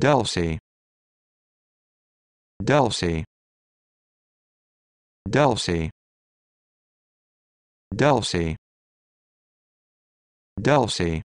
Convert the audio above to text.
Delcy Delcy Delcy Delcy Delcy